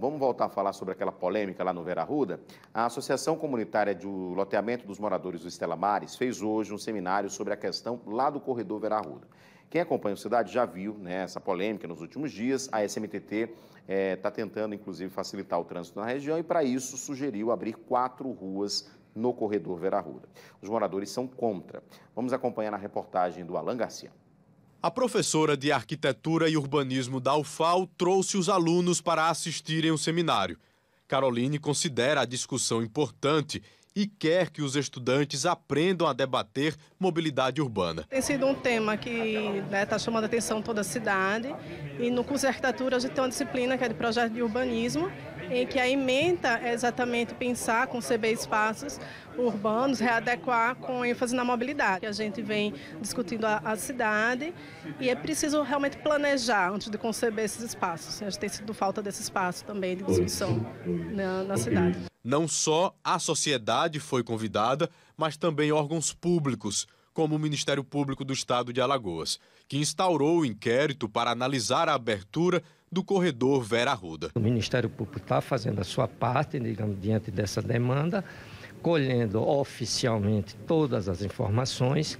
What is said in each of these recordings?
Vamos voltar a falar sobre aquela polêmica lá no Vera Ruda. A Associação Comunitária de Loteamento dos Moradores do Estela Mares fez hoje um seminário sobre a questão lá do corredor Vera Ruda. Quem acompanha a cidade já viu né, essa polêmica nos últimos dias. A SMTT está eh, é, tentando, inclusive, facilitar o trânsito na região e, para isso, sugeriu abrir quatro ruas no corredor Vera Ruda. Os moradores são contra. Vamos acompanhar na reportagem do Alan Garcia. A professora de Arquitetura e Urbanismo da UFAL trouxe os alunos para assistirem o um seminário. Caroline considera a discussão importante e quer que os estudantes aprendam a debater mobilidade urbana. Tem sido um tema que está né, tá chamando a atenção toda a cidade e no curso de arquitetura a gente tem uma disciplina que é de projeto de urbanismo em que a emenda é exatamente pensar conceber espaços urbanos, readequar com ênfase na mobilidade. A gente vem discutindo a, a cidade e é preciso realmente planejar antes de conceber esses espaços. Acho que tem sido falta desse espaço também de discussão na, na cidade. Não só a sociedade foi convidada, mas também órgãos públicos como o Ministério Público do Estado de Alagoas, que instaurou o inquérito para analisar a abertura do corredor Vera Arruda. O Ministério Público está fazendo a sua parte, digamos, diante dessa demanda, colhendo oficialmente todas as informações,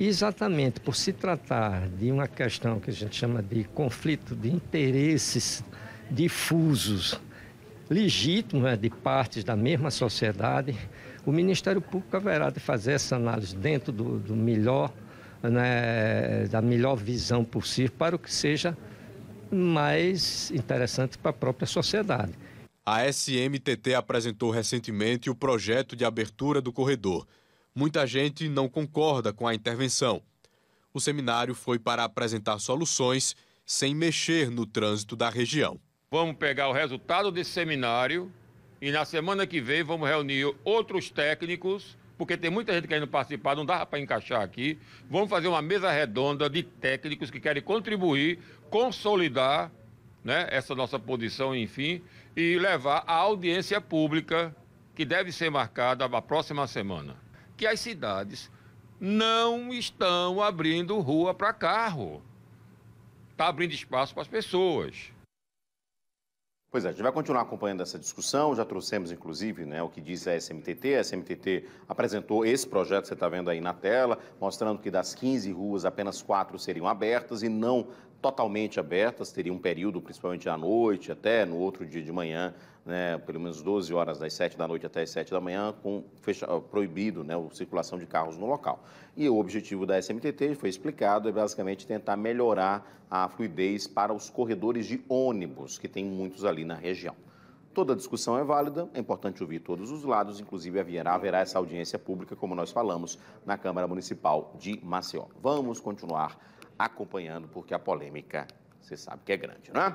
exatamente por se tratar de uma questão que a gente chama de conflito de interesses difusos, legítimos né, de partes da mesma sociedade, o Ministério Público haverá de fazer essa análise dentro do, do melhor, né, da melhor visão possível para o que seja mais interessante para a própria sociedade. A SMTT apresentou recentemente o projeto de abertura do corredor. Muita gente não concorda com a intervenção. O seminário foi para apresentar soluções sem mexer no trânsito da região. Vamos pegar o resultado desse seminário e na semana que vem vamos reunir outros técnicos porque tem muita gente querendo participar, não dá para encaixar aqui. Vamos fazer uma mesa redonda de técnicos que querem contribuir, consolidar né, essa nossa posição, enfim, e levar a audiência pública que deve ser marcada na próxima semana. Que as cidades não estão abrindo rua para carro. Está abrindo espaço para as pessoas. Pois é, a gente vai continuar acompanhando essa discussão, já trouxemos inclusive né, o que diz a SMTT, a SMTT apresentou esse projeto que você está vendo aí na tela, mostrando que das 15 ruas apenas quatro seriam abertas e não totalmente abertas, teria um período, principalmente à noite, até no outro dia de manhã, né, pelo menos 12 horas, das 7 da noite até as 7 da manhã, com fecha, proibido né, a circulação de carros no local. E o objetivo da SMTT, foi explicado, é basicamente tentar melhorar a fluidez para os corredores de ônibus, que tem muitos ali na região. Toda discussão é válida, é importante ouvir todos os lados, inclusive haverá, haverá essa audiência pública, como nós falamos, na Câmara Municipal de Maceió. Vamos continuar acompanhando, porque a polêmica, você sabe que é grande, não é?